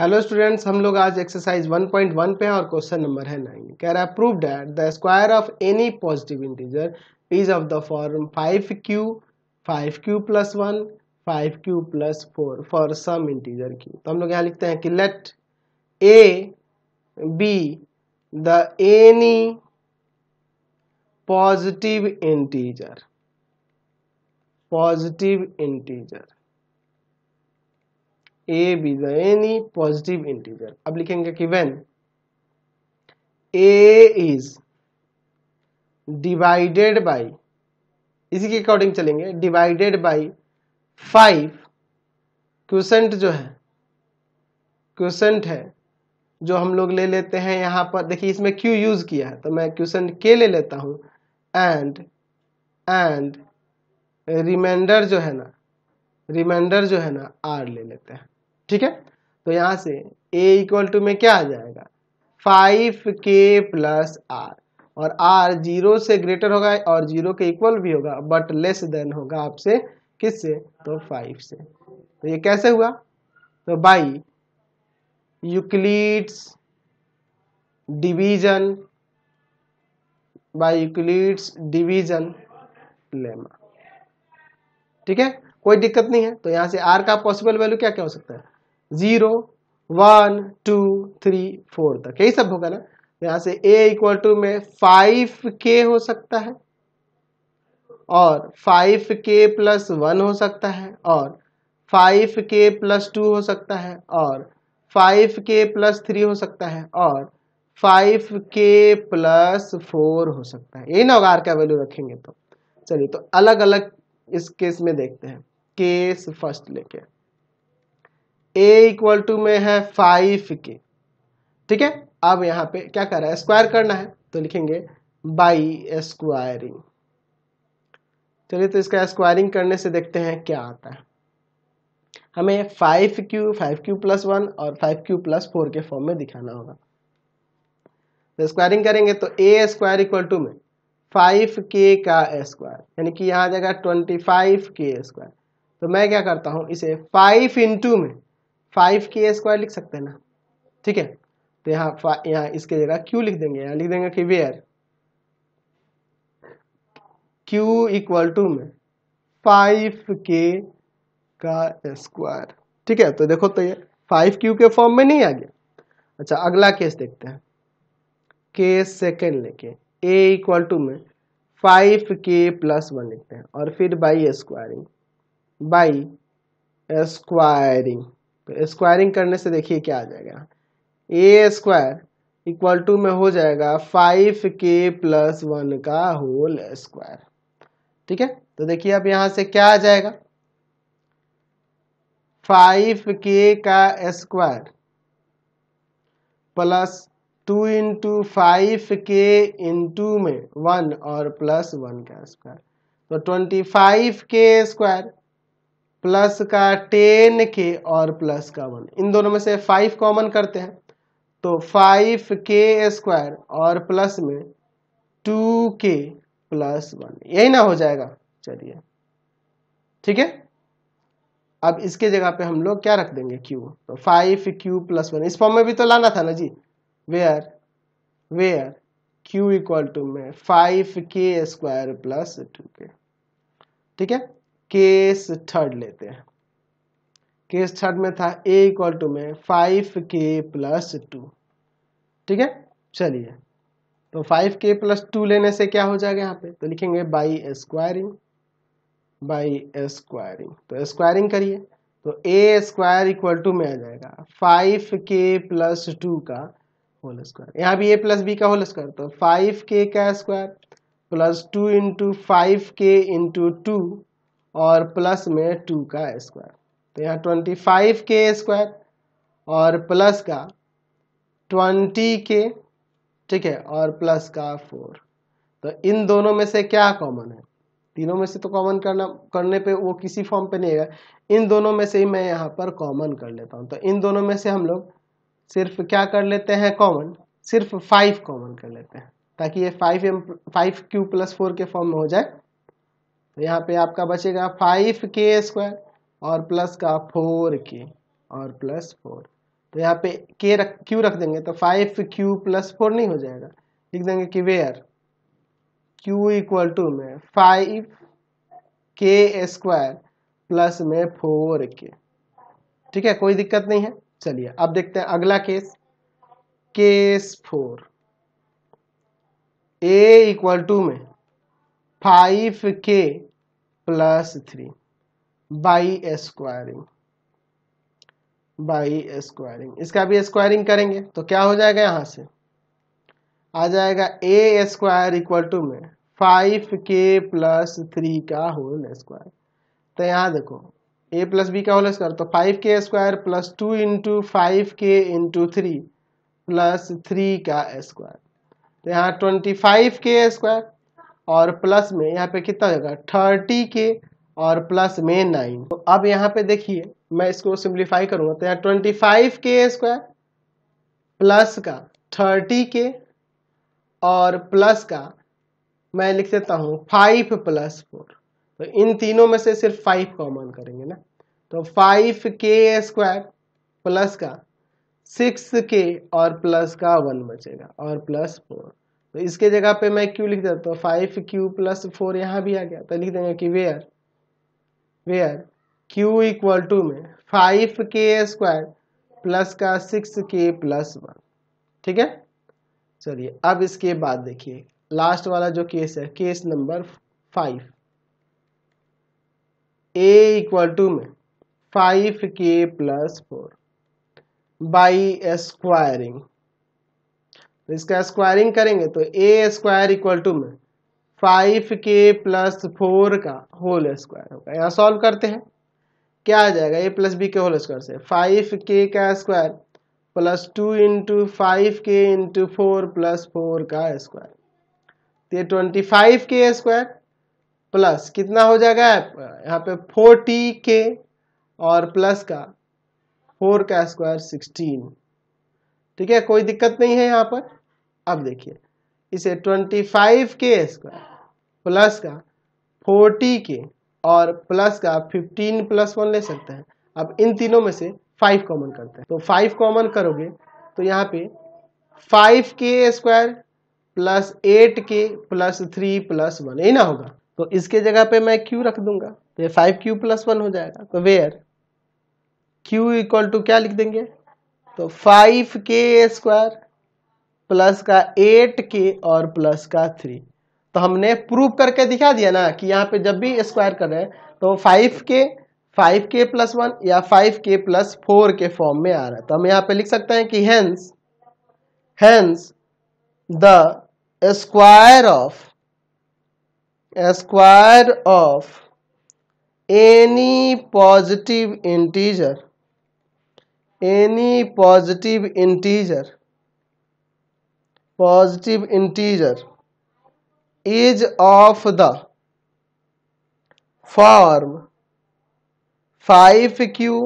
hello students हम लोग आज एक्सरसाइज 1.1 पे हैं और क्वेश्चन नंबर है नाइन कह रहा है prove that the square of any positive integer is of the form 5q 5q plus one five Q plus four for some integer q तो हम लोग यहाँ लिखते हैं कि let a be the any positive integer positive integer A B the any positive अब लिखेंगे कि when A is divided by इसी के अकॉर्डिंग चलेंगे डिवाइडेड बाई फाइव क्वेश्चन जो है क्वेश्चन है जो हम लोग ले लेते हैं यहां पर देखिए इसमें क्यू यूज किया है तो मैं क्वेश्चन के ले लेता हूं एंड एंड रिमाइंडर जो है ना रिमाइंडर जो है ना आर ले लेते हैं ठीक है तो यहां से ए इक्वल टू में क्या आ जाएगा फाइव के प्लस आर और आर जीरो से ग्रेटर होगा और जीरो के इक्वल भी होगा बट लेस देन होगा आपसे किससे तो फाइव से तो ये कैसे हुआ तो by Euclid's division by Euclid's division lemma ठीक है कोई दिक्कत नहीं है तो यहां से आर का पॉसिबल वैल्यू क्या क्या हो सकता है zero one two three four तक यही सब होगा ना यहां से a इक्वल टू में फाइव के हो सकता है और फाइव के प्लस वन हो सकता है और फाइव के प्लस टू हो सकता है और फाइव के प्लस थ्री हो सकता है और फाइव के प्लस फोर हो सकता है यही ना होगा आर का वैल्यू रखेंगे तो चलिए तो अलग अलग इस केस में देखते हैं केस फर्स्ट लेके ए इक्वल टू में है फाइव के ठीक है अब यहां पे क्या कर रहा है स्क्वायर करना है तो लिखेंगे बाई स्क्वायरिंग चलिए तो इसका स्क्वायरिंग करने से देखते हैं क्या आता है हमें five Q five Q plus one और फाइव क्यू प्लस फोर के फॉर्म में दिखाना होगा तो स्क्वायरिंग करेंगे तो ए स्क्वायर इक्वल टू में फाइव के का स्क्वायर यानी कि यहां आ जाएगा ट्वेंटी फाइव के स्क्वायर तो मैं क्या करता हूं इसे फाइव इंटू में फाइव के स्क्वायर लिख सकते हैं ना ठीक है तो यहाँ यहाँ इसके जगह क्यू लिख देंगे यहाँ लिख देंगे कि वेयर क्यू इक्वल टू में फाइव के का स्क्वायर ठीक है तो देखो तो ये फाइव क्यू के फॉर्म में नहीं आ गया अच्छा अगला केस देखते हैं केस सेकेंड लेके ए इक्वल टू में फाइव के प्लस वन लिखते हैं और फिर बाई स्क्वायरिंग बाई स्क्वायरिंग तो स्क्वायरिंग करने से देखिए क्या आ जाएगा ए स्क्वायर इक्वल टू में हो जाएगा फाइव के प्लस वन का होल स्क्वायर ठीक है तो देखिए अब यहां से क्या आ जाएगा फाइव के का square plus two into five के इंटू में वन और प्लस वन का स्क्वायर तो ट्वेंटी फाइव के स्क्वायर प्लस का टेन के और प्लस का वन इन दोनों में से फाइव कॉमन करते हैं तो फाइव के स्क्वायर और प्लस में टू के प्लस वन यही ना हो जाएगा चलिए ठीक है अब इसके जगह पे हम लोग क्या रख देंगे क्यू तो फाइव क्यू प्लस वन इस फॉर्म में भी तो लाना था ना जी where where Q equal to में फाइव के स्क्वायर प्लस टू के ठीक है केस थर्ड लेते हैं केस थर्ड में था ए इक्वल टू में फाइव के प्लस टू ठीक है चलिए तो फाइव के प्लस टू लेने से क्या हो जाएगा यहाँ पे तो लिखेंगे बाई स्क्वायरिंग बाई स्क्वायरिंग तो स्क्वायरिंग करिए तो ए स्क्वायर इक्वल टू में आ जाएगा फाइव के प्लस टू का होल स्क्वायर यहाँ भी ए प्लस बी का होल स्क्वायर तो फाइव के का square plus two into five के इंटू टू और प्लस में टू का स्क्वायर तो यहाँ ट्वेंटी फाइव के स्क्वायर और प्लस का ट्वेंटी के ठीक है और प्लस का फोर तो इन दोनों में से क्या कॉमन है तीनों में से तो कॉमन करना करने पे वो किसी फॉर्म पे नहीं आएगा इन दोनों में से ही मैं यहाँ पर कॉमन कर लेता हूँ तो इन दोनों में से हम लोग सिर्फ क्या कर लेते हैं कॉमन सिर्फ फाइव कॉमन कर लेते हैं ताकि ये five m five Q plus four के फॉर्म में हो जाए तो यहाँ पे आपका बचेगा फाइव के स्क्वायर और प्लस का फोर के और प्लस फोर तो यहाँ पे के रख क्यू रख देंगे तो फाइव क्यू प्लस फोर नहीं हो जाएगा लिख देंगे कि वेयर क्यू इक्वल टू में फाइव के स्क्वायर प्लस में फोर के ठीक है कोई दिक्कत नहीं है चलिए अब देखते हैं अगला case case four a equal to में फाइव के plus three by squaring by squaring इसका भी स्क्वायरिंग करेंगे तो क्या हो जाएगा यहां से आ जाएगा ए स्क्वायर इक्वल टू में फाइव के प्लस थ्री का होल स्क्वायर तो यहां देखो ए प्लस बी का होल स्क्वायर तो फाइव के square plus two into five के इंटू थ्री प्लस थ्री का स्क्वायर तो यहाँ ट्वेंटी फाइव के स्क्वायर और प्लस में यहाँ पे कितना जाएगा थर्टी के और प्लस में नाइन तो अब यहाँ पे देखिए मैं इसको सिंप्लीफाई करूंगा तो यहाँ ट्वेंटी फाइव के स्क्वायर प्लस का थर्टी के और प्लस का मैं लिख देता हूँ फाइव प्लस फोर तो इन तीनों में से सिर्फ फाइव कॉमन करेंगे ना तो फाइव के स्क्वायर प्लस का सिक्स के और प्लस का वन बचेगा और प्लस फोर तो इसके जगह पे मैं क्यू लिख देता हूँ फाइव क्यू प्लस फोर यहाँ भी आ गया तो लिख देंगे कि where where Q equal to में फाइव के स्क्वायर प्लस का सिक्स के प्लस वन ठीक है चलिए अब इसके बाद देखिए लास्ट वाला जो केस है case number five a equal to में फाइव के प्लस फोर बाई स्क्वायरिंग तो इसका स्क्वायरिंग करेंगे तो ए स्क्वायर इक्वल टू में फाइव के प्लस फोर का होल स्क्वायर होगा यहाँ सॉल्व करते हैं क्या आ जाएगा ए प्लस बी के होल स्क्वायर से फाइव के का square plus two into five के इंटू फोर प्लस फोर का स्क्वायर तो ये ट्वेंटी फाइव के स्क्वायर प्लस कितना हो जाएगा यहाँ पे फोर्टी के और प्लस का फोर का स्क्वायर सिक्सटीन ठीक है कोई दिक्कत नहीं है यहाँ पर अब देखिए इसे ट्वेंटी फाइव के स्क्वायर प्लस का फोर्टी के और प्लस का फिफ्टीन प्लस वन ले सकते हैं अब इन तीनों में से फाइव कॉमन करते हैं तो फाइव कॉमन करोगे तो यहाँ पे फाइव के square plus eight k plus three plus one यही ना होगा तो इसके जगह पे मैं क्यू रख दूंगा तो ये फाइव क्यू प्लस वन हो जाएगा तो वेयर क्यू इक्वल टू क्या लिख देंगे तो फाइव के स्क्वायर प्लस का एट के और प्लस का थ्री तो हमने प्रूव करके दिखा दिया ना कि यहाँ पे जब भी स्क्वायर कर रहे हैं तो फाइव के फाइव के प्लस वन या फाइव के प्लस फोर के फॉर्म में आ रहा है तो हम यहाँ पे लिख सकते हैं कि hence hence the square of square of any positive integer any positive integer positive integer is of the form five Q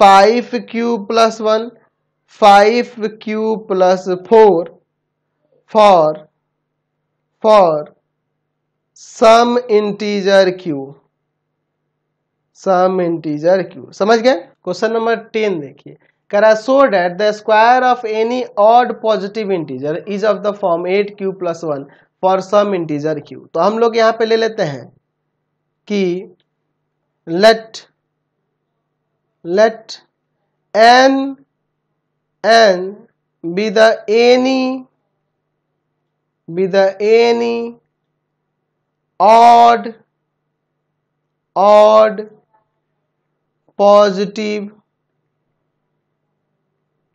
five Q plus one five Q plus four for for some integer q some integer q समझ गए question number ten देखिए करा so that the square of any odd positive integer is of the form eight q plus one for some integer q तो हम लोग यहां पे ले लेते हैं कि let let n n be the any be the any odd odd positive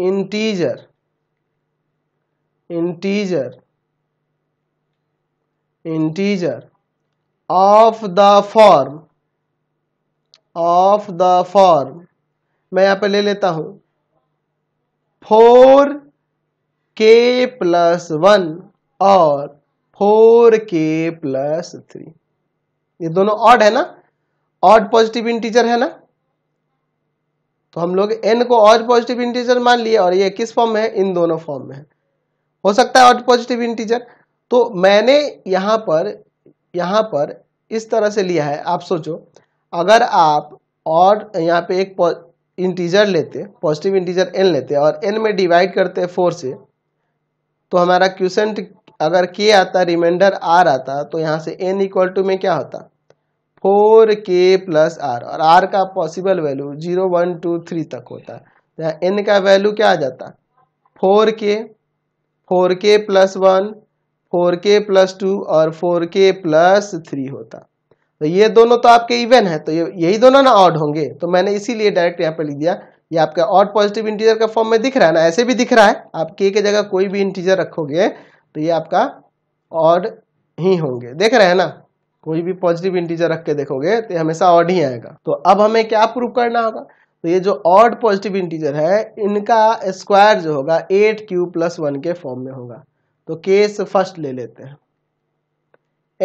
integer integer integer of the form of the form मैं यहां पे ले लेता हूं फोर के प्लस वन और फोर के प्लस थ्री ये दोनों ऑड है ना ऑड पॉजिटिव इंटीजर है ना तो हम लोग एन को ऑड पॉजिटिव इंटीजर मान लिए और ये किस फॉर्म में है इन दोनों फॉर्म में है हो सकता है ऑड पॉजिटिव इंटीजर तो मैंने यहाँ पर यहाँ पर इस तरह से लिया है आप सोचो अगर आप और यहाँ पे एक इंटीजर लेते पॉजिटिव इंटीजर एन लेते और एन में डिवाइड करते फोर से तो हमारा क्यूसेंट अगर के आता रिमाइंडर आर आता तो यहाँ से एन इक्वल टू में क्या होता फोर के प्लस आर और आर का possible value zero one two three तक होता है तो यहाँ एन का वैल्यू क्या आ जाता four k four k plus one four k plus two और फोर के प्लस थ्री होता तो ये दोनों तो आपके इवन है तो यही दोनों ना ऑड होंगे तो मैंने इसीलिए डायरेक्ट यहाँ पर लिख दिया ये आपका ऑड पॉजिटिव इंटीजर का फॉर्म में दिख रहा है ना ऐसे भी दिख रहा है आप के के जगह कोई भी इंटीजर रखोगे तो ये आपका ऑड ही होंगे देख रहे हैं ना कोई भी पॉजिटिव इंटीजर रख के देखोगे तो हमेशा ऑड ही आएगा तो अब हमें क्या प्रूव करना होगा तो ये जो ऑड पॉजिटिव इंटीजर है इनका स्क्वायर जो होगा एट क्यू प्लस वन के फॉर्म में होगा तो केस फर्स्ट ले लेते हैं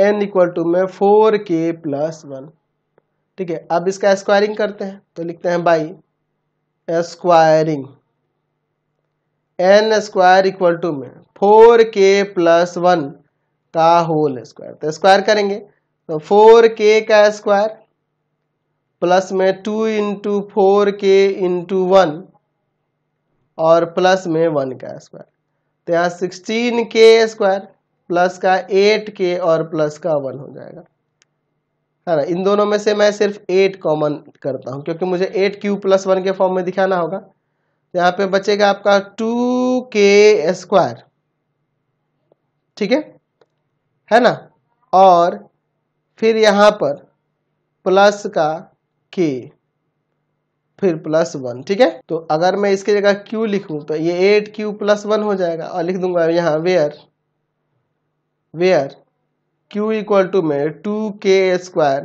एन इक्वल टू में फोर के प्लस वन ठीक है अब इसका स्क्वायरिंग करते हैं तो लिखते हैं by squaring n square equal to में फोर के प्लस वन का होल स्क्वायर तो स्क्वायर करेंगे तो फोर के का स्क्वायर प्लस में two into four k into one और प्लस में वन का स्क्वायर तो यहाँ सिक्सटीन के स्क्वायर प्लस का एट के और प्लस का वन हो जाएगा है ना इन दोनों में से मैं सिर्फ एट कॉमन करता हूँ क्योंकि मुझे एट क्यू प्लस वन के फॉर्म में दिखाना होगा तो यहाँ पे बचेगा आपका टू के स्क्वायर ठीक है है ना और फिर यहाँ पर प्लस का के फिर प्लस वन ठीक है तो अगर मैं इसके जगह क्यू लिखूं तो ये एट क्यू प्लस वन हो जाएगा और लिख दूंगा यहाँ where where Q equal to में टू के स्क्वायर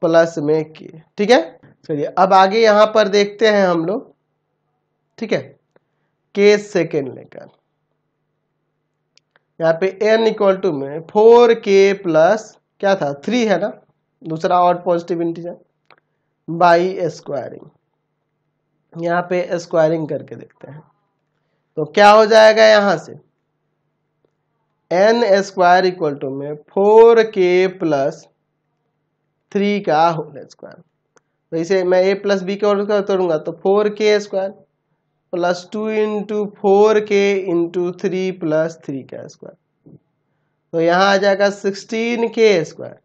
प्लस में के ठीक है चलिए अब आगे यहाँ पर देखते हैं हम लोग ठीक है के सेकेंड लेकर यहाँ पे एन इक्वल टू में फोर के प्लस क्या था थ्री है ना दूसरा और पॉजिटिव इंटीजर बाई स्क्वायरिंग यहाँ पे स्क्वायरिंग करके देखते हैं तो क्या हो जाएगा यहां से एन स्क्वायर इक्वल टू में फोर तो के प्लस थ्री का होल स्क्वायर वैसे मैं ए प्लस बी का होल स्क्वायर तोड़ूंगा तो four k square plus two into four k into three plus three का स्क्वायर तो यहाँ आ जाएगा सिक्सटीन के स्क्वायर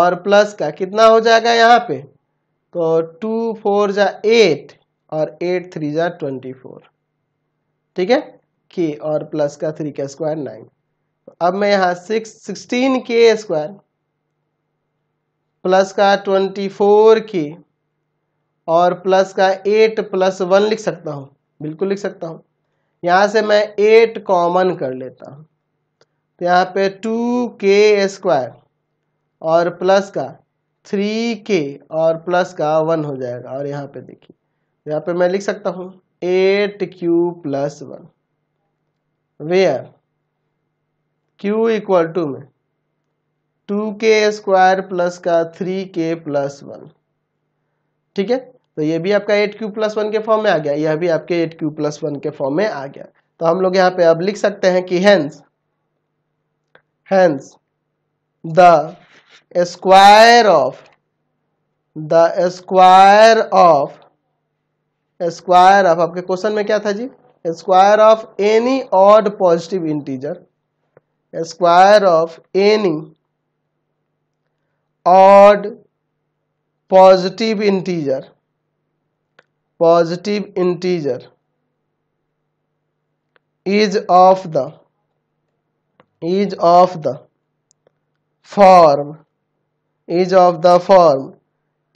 और प्लस का कितना हो जाएगा यहाँ पे तो टू फोर जा एट और एट थ्री जा ट्वेंटी फोर ठीक है के और प्लस का थ्री का स्क्वायर नाइन तो अब मैं यहाँ six sixteen k square plus का ट्वेंटी फोर के और प्लस का एट प्लस वन लिख सकता हूँ बिल्कुल लिख सकता हूँ यहाँ से मैं एट कॉमन कर लेता हूँ यहाँ पे टू के स्क्वायर और प्लस का थ्री के और प्लस का वन हो जाएगा और यहाँ पे देखिए यहाँ पे मैं लिख सकता हूँ eight q plus one where Q equal to में टू के स्क्वायर प्लस का थ्री के प्लस वन ठीक है तो ये भी आपका एट क्यू प्लस वन के फॉर्म में आ गया यह भी आपके एट क्यू प्लस वन के फॉर्म में आ गया तो हम लोग यहाँ पे अब लिख सकते हैं कि hence hence the square of the square of square of आपके क्वेश्चन में क्या था जी square of any odd positive integer square of any odd positive integer positive integer is of the is of the form is of the form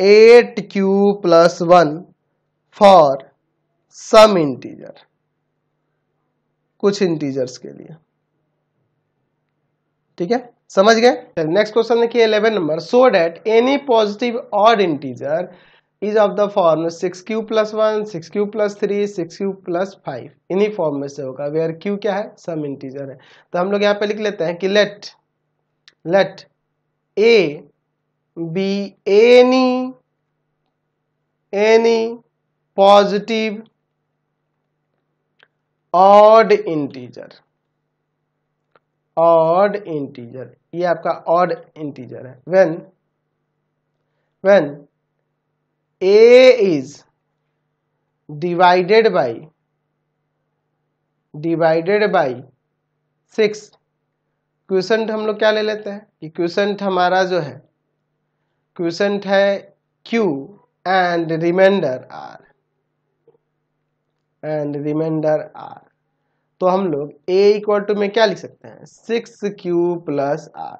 eight q plus one for some integer कुछ integers के लिए ठीक है समझ गए next question देखिए eleven number so that any positive odd integer is of the form six q plus one six q plus three six q plus five इन्हीं form में से होगा वेयर क्यू क्या है सम इंटीजर है तो हम लोग यहाँ पे लिख लेते हैं कि let let a be any any positive odd integer odd integer ये आपका ऑड इंटीजर है when when a is divided by divided by six question हम लोग क्या ले लेते हैं कि क्वेश्चन हमारा जो है क्वेश्चन है q and remainder r and remainder r तो हम लोग ए इक्वल टू में क्या लिख सकते हैं सिक्स क्यू प्लस आर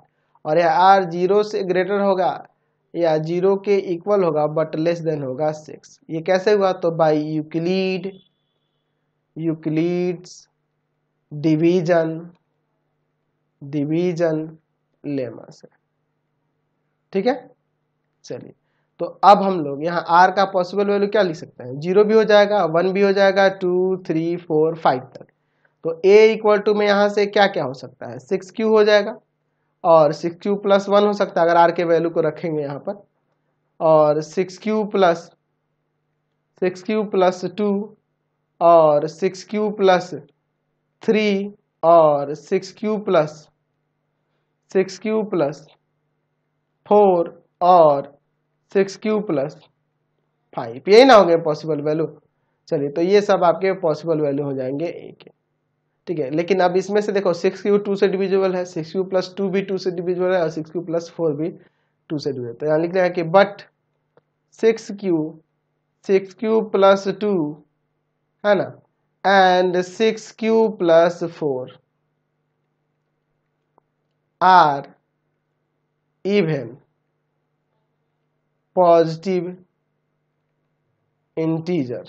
और यह आर जीरो से ग्रेटर होगा या जीरो के इक्वल होगा बट लेस देन होगा सिक्स ये कैसे हुआ तो by Euclid Euclid's division division lemma से ठीक है चलिए तो अब हम लोग यहाँ आर का पॉसिबल वैल्यू क्या लिख सकते हैं जीरो भी हो जाएगा वन भी हो जाएगा टू थ्री फोर फाइव तक तो ए इक्वल टू में यहाँ से क्या क्या हो सकता है सिक्स क्यू हो जाएगा और सिक्स क्यू प्लस वन हो सकता है अगर आर के वैल्यू को रखेंगे यहाँ पर और six q plus six q plus two और सिक्स क्यू प्लस थ्री और six q plus six q plus four और सिक्स क्यू प्लस फाइव यही ना हो गए पॉसिबल वैल्यू चलिए तो ये सब आपके पॉसिबल वैल्यू हो जाएंगे ए के ठीक है लेकिन अब इसमें से देखो सिक्स क्यू टू से डिविजिबल है सिक्स क्यू प्लस टू भी टू से डिविजिबल है और सिक्स क्यू प्लस फोर भी टू से डिविजिबल तो यहाँ लिख रहे कि but six q six q plus two है ना and six q plus four are even positive integer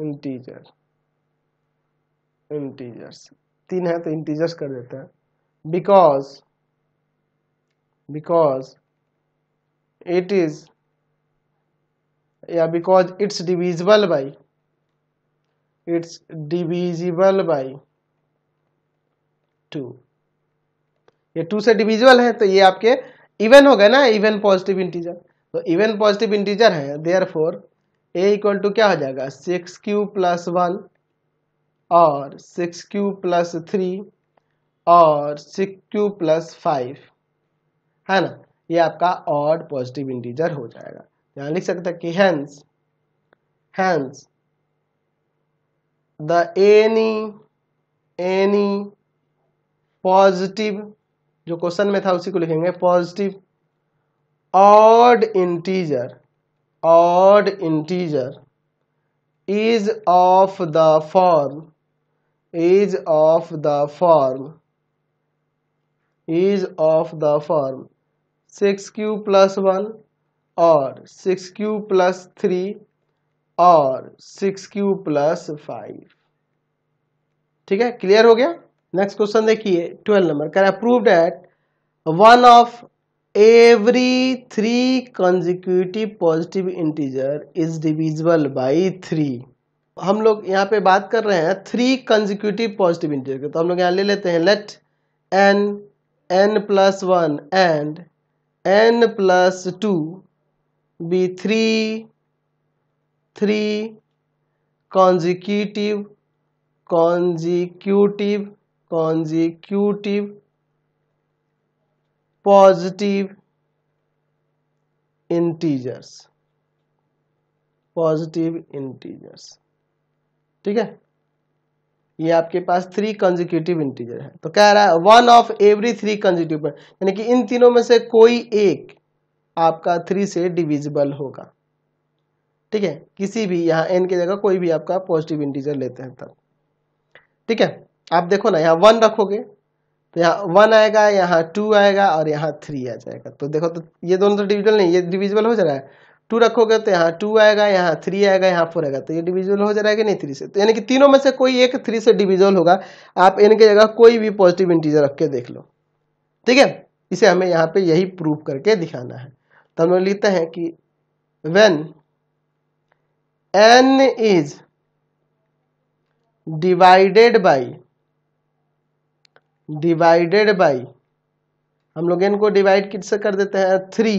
integer integers तीन है तो इंटीजर्स कर देते हैं बिकॉज बिकॉज इट इज या because it's divisible by it's divisible by two ये टू से डिविजिबल है तो ये आपके इवन हो गए ना इवन पॉजिटिव इंटीजर तो इवन पॉजिटिव इंटीजर है therefore a equal to क्या हो जाएगा सिक्स क्यू प्लस वन और सिक्स क्यू प्लस थ्री और सिक्स क्यू प्लस फाइव है ना ये आपका ऑड पॉजिटिव इंटीजर हो जाएगा यहाँ लिख सकते हैं कि hence hence the any any positive जो क्वेश्चन में था उसी को लिखेंगे positive odd integer odd integer is of the form is of the form is of the form six q plus one और सिक्स क्यू प्लस थ्री और six q plus five ठीक है क्लियर हो गया नेक्स्ट क्वेश्चन देखिए twelve number कर prove that one of every three consecutive positive integer is divisible by three हम लोग यहाँ पे बात कर रहे हैं थ्री कंजिक्यूटिव पॉजिटिव इंटीजर के तो हम लोग यहाँ ले लेते हैं let n n plus one and n plus two be three three consecutive consecutive consecutive positive integers positive integers ठीक है ये आपके पास थ्री कंजिक्यूटिव इंटीजर है तो कह रहा है one of every three consecutive यानी कि इन तीनों में से कोई एक आपका थ्री से डिविजिबल होगा ठीक है किसी भी यहाँ एन की जगह कोई भी आपका पॉजिटिव इंटीजर लेते हैं तब ठीक है आप देखो ना यहाँ वन रखोगे तो यहाँ वन आएगा यहाँ टू आएगा और यहाँ थ्री आ जाएगा तो देखो तो ये दोनों तो डिविजल नहीं ये डिविजिबल हो जा रहा है टू रखोगे तो यहाँ टू आएगा यहाँ थ्री आएगा यहाँ फोर आएगा तो ये डिविजल हो जाएगा नहीं थ्री से तो यानी कि तीनों में से कोई एक थ्री से डिविजल होगा आप एन की जगह कोई भी पॉजिटिव इंटीजर रख के देख लो ठीक है इसे हमें यहाँ पे यही प्रूव करके दिखाना है तो हम लोग लिखते हैं कि when n is divided by divided by हम लोग एन को डिवाइड किससे कर देते हैं थ्री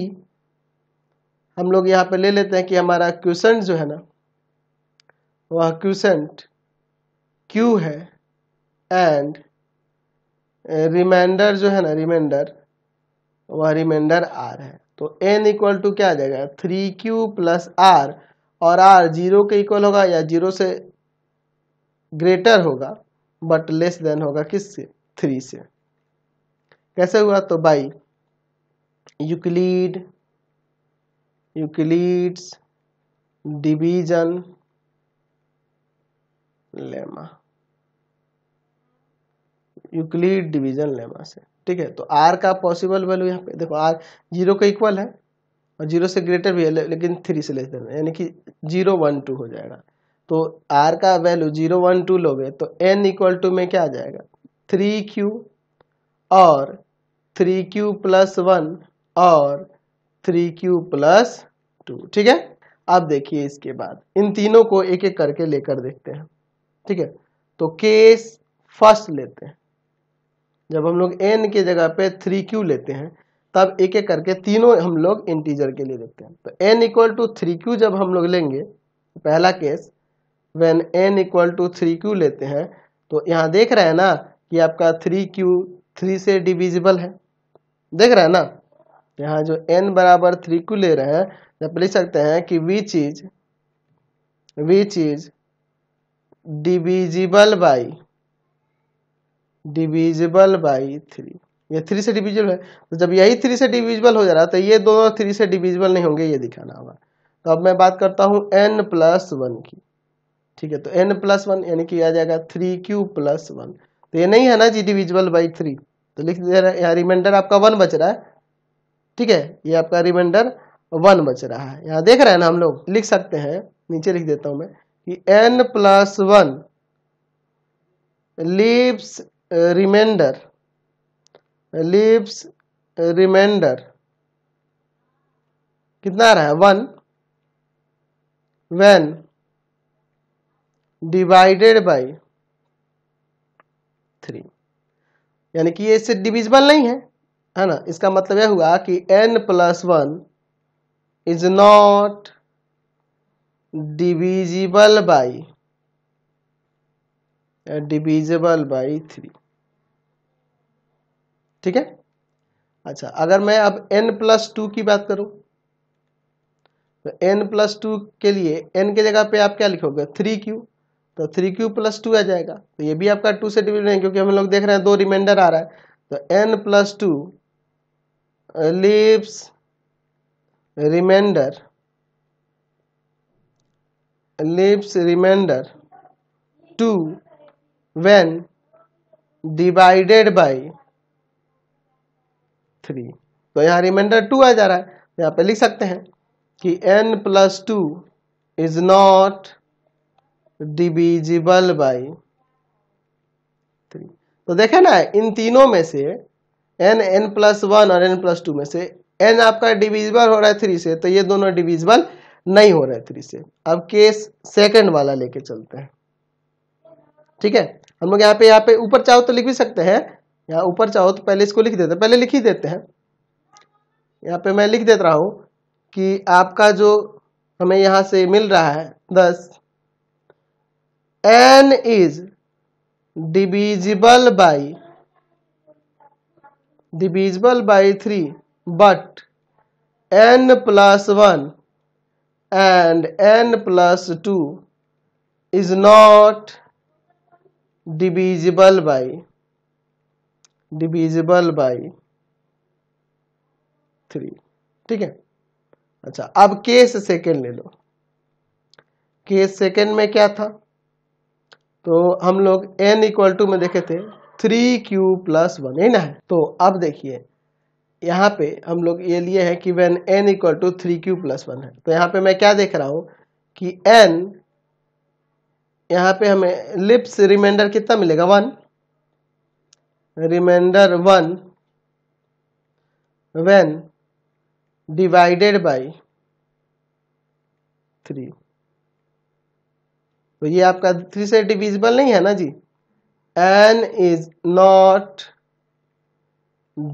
हम लोग यहाँ पे ले लेते हैं कि हमारा क्यूसेंट जो है ना वह क्यूसेंट क्यू है एंड रिमाइंडर जो है ना रिमाइंडर वह रिमाइंडर आर है तो एन इक्वल टू क्या आ जाएगा थ्री क्यू प्लस आर और आर जीरो के इक्वल होगा या जीरो से ग्रेटर होगा बट लेस देन होगा किससे थ्री से कैसे हुआ तो by Euclid Euclid's division lemma Euclid division lemma से ठीक है तो आर का पॉसिबल वैल्यू यहाँ पे देखो आर जीरो का इक्वल है और जीरो से ग्रेटर भी है ले, लेकिन थ्री से लेस देन यानी कि जीरो वन टू हो जाएगा तो आर का वैल्यू जीरो वन टू लोगे तो एन इक्वल टू में क्या आ जाएगा थ्री क्यू और थ्री क्यू प्लस वन और थ्री क्यू प्लस टू ठीक है अब देखिए इसके बाद इन तीनों को एक एक करके लेकर देखते हैं ठीक है तो केस फर्स्ट लेते हैं जब हम लोग एन के जगह पे थ्री क्यू लेते हैं तब एक एक करके तीनों हम लोग इंटीजर के लिए देखते हैं तो n equal to three q जब हम लोग लेंगे पहला case when n equal to three q लेते हैं तो यहाँ देख रहे हैं ना कि आपका थ्री क्यू थ्री से डिविजिबल है देख रहे हैं ना यहाँ जो एन बराबर थ्री को ले रहे हैं जब लिख सकते हैं कि which is which is divisible by divisible by three ये थ्री से डिविजिबल है तो जब यही थ्री से डिविजिबल हो जा रहा है तो ये दोनों थ्री से डिविजिबल नहीं होंगे ये दिखाना होगा तो अब मैं बात करता हूँ एन प्लस वन की ठीक है तो एन प्लस वन यानी कि आ जाएगा थ्री क्यू प्लस वन तो ये नहीं है ना जी डिविजिबल बाई थ्री तो लिख दे रहा है यहाँ रिमाइंडर आपका वन बच रहा है ठीक है ये आपका रिमाइंडर वन बच रहा है यहाँ देख रहे हैं ना हम लोग लिख सकते हैं नीचे लिख देता हूं मैं कि n plus one leaves remainder leaves remainder कितना आ रहा है one when divided by three यानी कि ये इससे डिविजिबल नहीं है है ना इसका मतलब यह हुआ कि n plus one is not divisible by divisible by three ठीक है अच्छा अगर मैं अब एन प्लस टू की बात करूं तो एन प्लस टू के लिए एन के जगह पे आप क्या लिखोगे थ्री क्यू तो थ्री क्यू प्लस टू आ जाएगा तो ये भी आपका टू से डिविजन है क्योंकि हम लोग देख रहे हैं दो रिमाइंडर आ रहा है तो n plus two Uh, leaves remainder leaves remainder 2 when divided by 3 तो यहाँ रिमाइंडर टू आ जा रहा है तो यहाँ पे लिख सकते हैं कि n plus two is not divisible by three तो देखे ना इन तीनों में से एन एन प्लस वन और एन प्लस टू में से एन आपका डिविजिबल हो रहा है थ्री से तो ये दोनों डिविजिबल नहीं हो रहा है थ्री से अब केस सेकंड वाला लेके चलते हैं ठीक है हम लोग यहाँ पे यहाँ पे ऊपर चाहो तो लिख भी सकते हैं यहाँ ऊपर चाहो तो पहले इसको लिख देते पहले लिख ही देते हैं यहाँ पे मैं लिख देता रहा हूँ कि आपका जो हमें यहां से मिल रहा है thus n is divisible by divisible by three but n plus one and n plus two is not divisible by divisible by three ठीक है अच्छा अब केस सेकेंड ले लो केस सेकेंड में क्या था तो हम लोग एन इक्वल टू में देखे थे थ्री क्यू प्लस वन है ना तो अब देखिए यहाँ पे हम लोग ये लिए हैं कि when n equal to three q plus one है तो यहाँ पे मैं क्या देख रहा हूँ कि एन यहाँ पे हमें लिप्स रिमाइंडर कितना मिलेगा one remainder one when divided by three तो ये आपका थ्री से डिविजिबल नहीं है ना जी n is not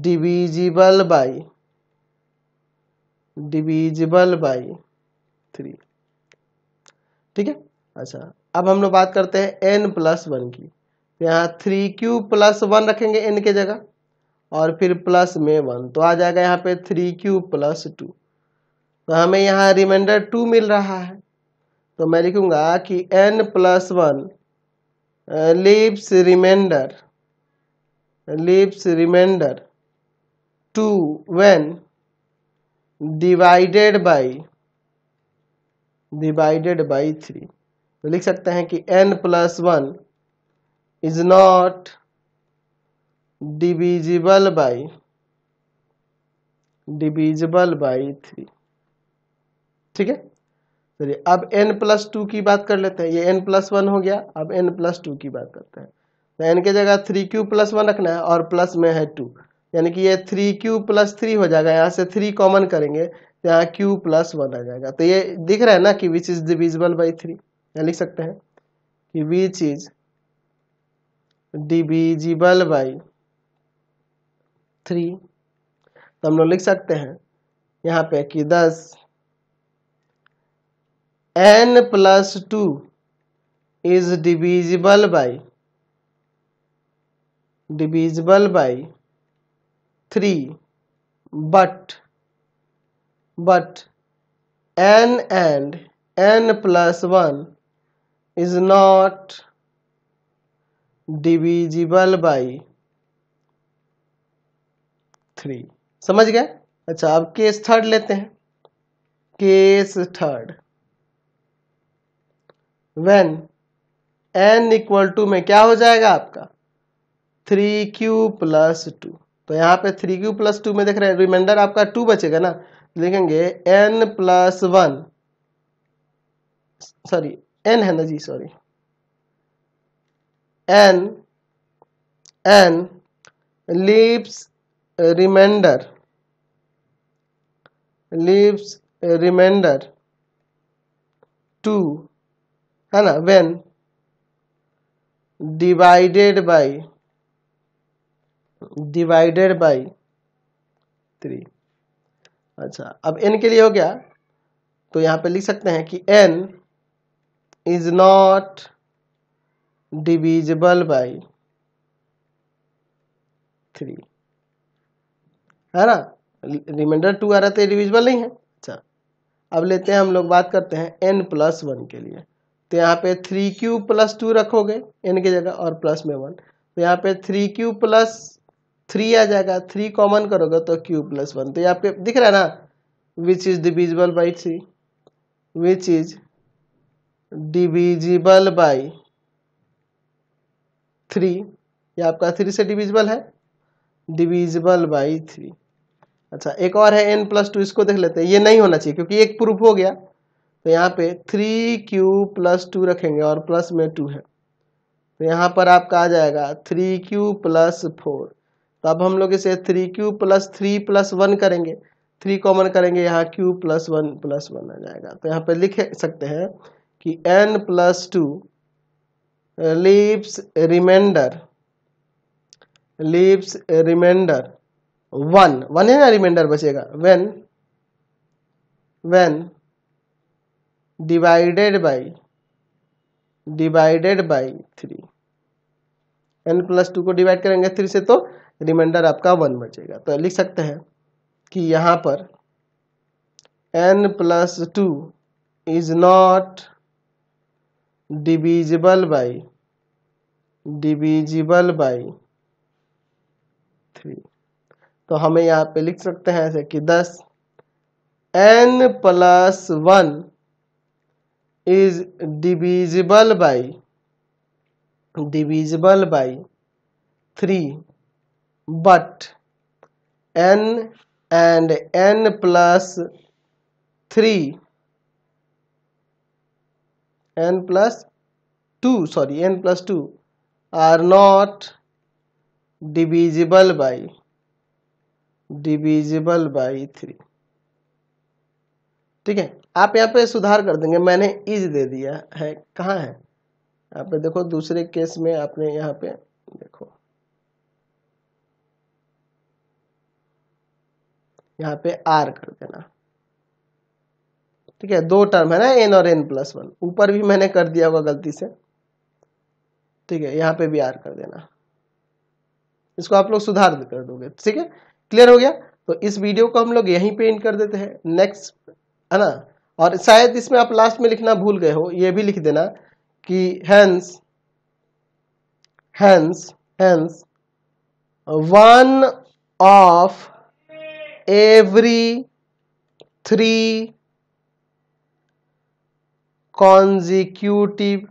divisible by divisible by three ठीक है अच्छा अब हम लोग बात करते हैं एन प्लस वन की तो यहाँ थ्री क्यू प्लस वन रखेंगे एन के जगह और फिर प्लस में वन तो आ जाएगा यहाँ पे थ्री क्यू प्लस टू तो हमें यहाँ रिमाइंडर टू मिल रहा है तो मैं लिखूंगा कि n plus one leaves remainder leaves remainder 2 when divided by divided by 3 तो लिख सकते हैं कि n plus one is not divisible by divisible by three ठीक है चलिए अब एन प्लस टू की बात कर लेते हैं ये एन प्लस वन हो गया अब एन प्लस टू की बात करते हैं तो एन के जगह थ्री क्यू प्लस वन रखना है और प्लस में है टू यानी कि ये थ्री क्यू प्लस थ्री हो जाएगा यहाँ से थ्री कॉमन करेंगे तो यहाँ क्यू प्लस वन आ जाएगा तो ये दिख रहा है ना कि which is divisible by three यहाँ लिख सकते हैं कि which is divisible by three तो हम लोग लिख सकते हैं यहाँ पे कि thus n plus two is divisible by divisible by three but but n and n plus one is not divisible by three समझ गए अच्छा अब केस थर्ड लेते हैं case third when n equal to में क्या हो जाएगा आपका थ्री क्यू प्लस टू तो यहाँ पे थ्री क्यू प्लस टू में देख रहे हैं रिमाइंडर आपका टू बचेगा ना लिखेंगे n plus one sorry n है ना जी sorry n n leaves remainder leaves remainder two है ना when divided by divided by three अच्छा अब एन के लिए हो गया तो यहां पे लिख सकते हैं कि n is not divisible by three है ना रिमाइंडर टू आ रहा था डिविजिबल तो नहीं है अच्छा अब लेते हैं हम लोग बात करते हैं एन प्लस वन के लिए तो यहाँ पे थ्री क्यू प्लस टू रखोगे एन की जगह और प्लस में वन तो यहाँ पे थ्री क्यू प्लस थ्री आ जाएगा थ्री कॉमन करोगे तो क्यू प्लस वन तो यहाँ पे दिख रहा है ना which is divisible by three which is divisible by three ये आपका थ्री से डिविजिबल है डिविजिबल बाई थ्री अच्छा एक और है एन प्लस टू इसको देख लेते हैं ये नहीं होना चाहिए क्योंकि एक प्रूफ हो गया तो यहाँ पे थ्री क्यू प्लस टू रखेंगे और प्लस में टू है तो यहाँ पर आपका आ जाएगा थ्री क्यू प्लस फोर तो अब हम लोग इसे three q plus three plus one करेंगे थ्री कॉमन करेंगे यहाँ q plus one plus one आ जाएगा तो यहाँ पे लिख सकते हैं कि n plus two leaves remainder leaves remainder one one है ना रिमाइंडर बचेगा when when divided by divided by three n plus two को डिवाइड करेंगे थ्री से तो रिमाइंडर आपका वन बचेगा तो लिख सकते हैं कि यहाँ पर n plus two is not divisible by divisible by three तो हमें यहाँ पे लिख सकते हैं ऐसे कि thus n plus one is divisible by divisible by 3 but n and n plus 3 n plus 2 sorry n plus 2 are not divisible by divisible by 3 ठीक है आप यहाँ पे सुधार कर देंगे मैंने इज दे दिया है कहाँ है यहाँ पे देखो दूसरे केस में आपने यहाँ पे देखो यहाँ पे आर कर देना ठीक है दो टर्म है ना एन और एन प्लस वन ऊपर भी मैंने कर दिया होगा गलती से ठीक है यहाँ पे भी आर कर देना इसको आप लोग सुधार कर दोगे ठीक है क्लियर हो गया तो इस वीडियो को हम लोग यहीं पे इन कर देते हैं नेक्स्ट है ना और शायद इसमें आप लास्ट में लिखना भूल गए हो ये भी लिख देना कि hence hence hence one of every three consecutive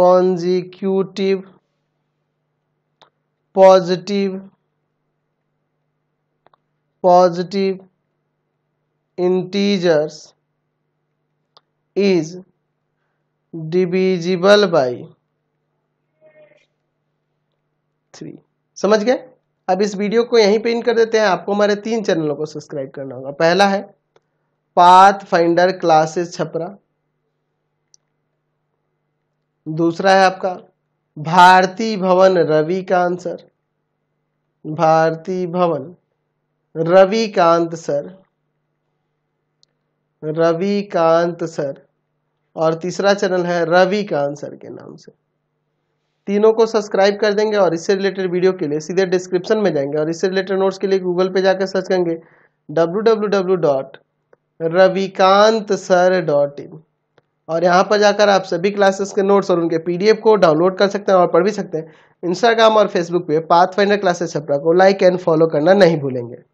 consecutive positive positive integers is divisible by three समझ गए अब इस वीडियो को यहीं पे इन कर देते हैं आपको हमारे तीन चैनलों को सब्सक्राइब करना होगा पहला है पाथ फाइंडर क्लासेस छपरा दूसरा है आपका भारती भवन रवि का आंसर भारती भवन रविकांत सर रविकांत सर और तीसरा चैनल है रवि का आंसर के नाम से तीनों को सब्सक्राइब कर देंगे और इससे रिलेटेड वीडियो के लिए सीधे डिस्क्रिप्शन में जाएंगे और इससे रिलेटेड नोट्स के लिए गूगल पे जाकर सर्च करेंगे W W W dot Ravikant sir dot in और यहाँ पर जाकर आप सभी क्लासेस के नोट्स और उनके पीडीएफ को डाउनलोड कर सकते हैं और पढ़ भी सकते हैं इंस्टाग्राम और फेसबुक पे पाथ फाइंडर क्लासेस छपरा को लाइक एंड फॉलो करना नहीं भूलेंगे